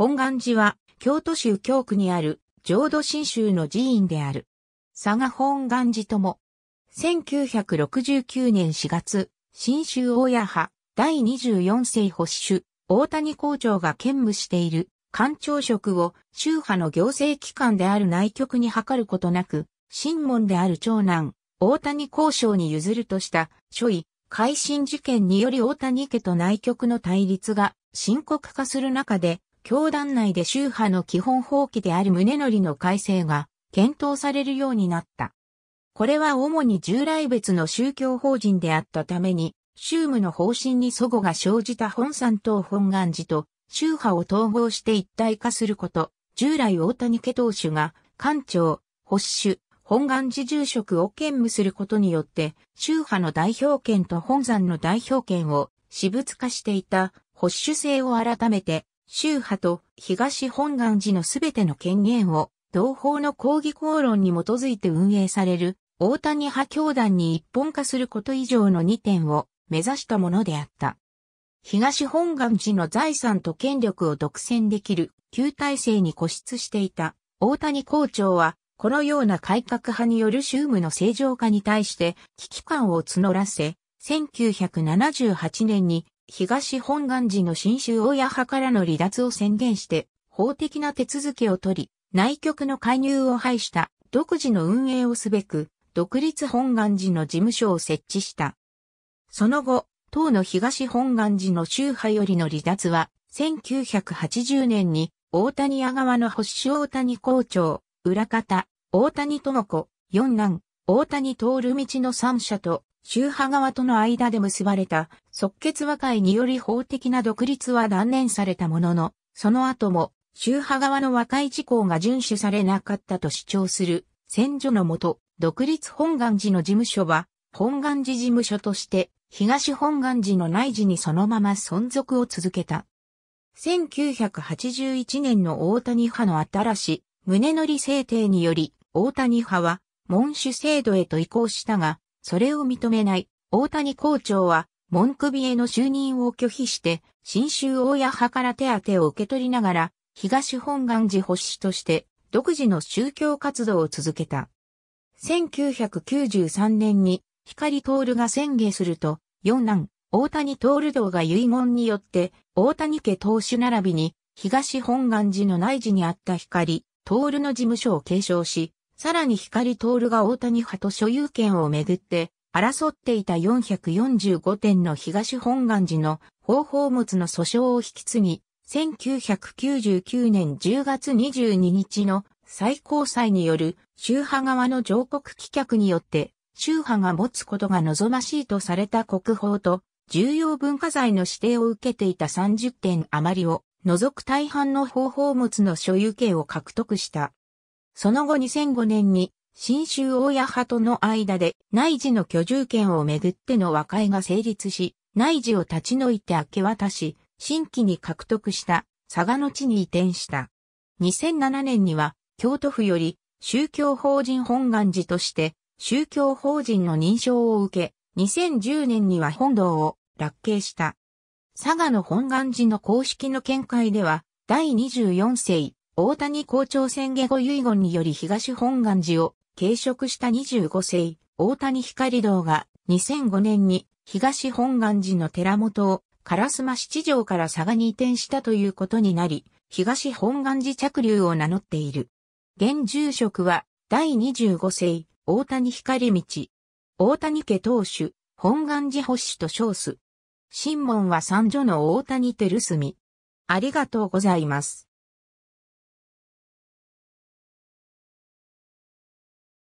本願寺は、京都州京区にある、浄土真宗の寺院である。佐賀本願寺とも、1969年4月、新州大谷派、第24世保守、大谷校長が兼務している、官庁職を、宗派の行政機関である内局に諮ることなく、新門である長男、大谷交渉に譲るとした、諸位、改新事件により大谷家と内局の対立が深刻化する中で、教団内で宗派の基本法規である宗則の改正が検討されるようになった。これは主に従来別の宗教法人であったために、宗務の方針に祖母が生じた本山と本願寺と宗派を統合して一体化すること、従来大谷家当主が、官庁、保守、本願寺住職を兼務することによって、宗派の代表権と本山の代表権を私物化していた保守性を改めて宗派と東本願寺のすべての権限を、同法の抗議公論に基づいて運営される、大谷派教団に一本化すること以上の2点を目指したものであった。東本願寺の財産と権力を独占できる旧体制に固執していた大谷校長は、このような改革派による宗務の正常化に対して危機感を募らせ、1978年に東本願寺の新州大派からの離脱を宣言して、法的な手続きを取り、内局の介入を排した独自の運営をすべく、独立本願寺の事務所を設置した。その後、党の東本願寺の宗派よりの離脱は、1980年に大谷屋川の保守大谷校長、裏方、大谷智子、四男、大谷通る道の三者と宗派側との間で結ばれた即決和解により法的な独立は断念されたものの、その後も宗派側の和解事項が遵守されなかったと主張する先助のもと、独立本願寺の事務所は、本願寺事務所として、東本願寺の内寺にそのまま存続を続けた。1981年の大谷派の新し、宗則制定により、大谷派は、門主制度へと移行したが、それを認めない大谷校長は、文首への就任を拒否して、新州大谷派から手当を受け取りながら、東本願寺保守として独自の宗教活動を続けた。1993年に光徹が宣言すると、四男、大谷徹道が遺言によって、大谷家当主並びに、東本願寺の内寺にあった光、徹の事務所を継承し、さらに光徹が大谷派と所有権をめぐって、争っていた445点の東本願寺の方法物の訴訟を引き継ぎ、1999年10月22日の最高裁による宗派側の上告棄却によって宗派が持つことが望ましいとされた国宝と重要文化財の指定を受けていた30点余りを除く大半の方法物の所有権を獲得した。その後2005年に、新州大谷派との間で内事の居住権をめぐっての和解が成立し、内事を立ち退いて明け渡し、新規に獲得した佐賀の地に移転した。2007年には京都府より宗教法人本願寺として宗教法人の認証を受け、2010年には本堂を落慶した。佐賀の本願寺の公式の見解では、第24世大谷校長宣言後遺言により東本願寺を継職した25世、大谷光堂が2005年に東本願寺の寺元を烏丸七条から佐賀に移転したということになり、東本願寺着流を名乗っている。現住職は第25世、大谷光道。大谷家当主、本願寺保守と称す。新門は三女の大谷照住。ありがとうございます。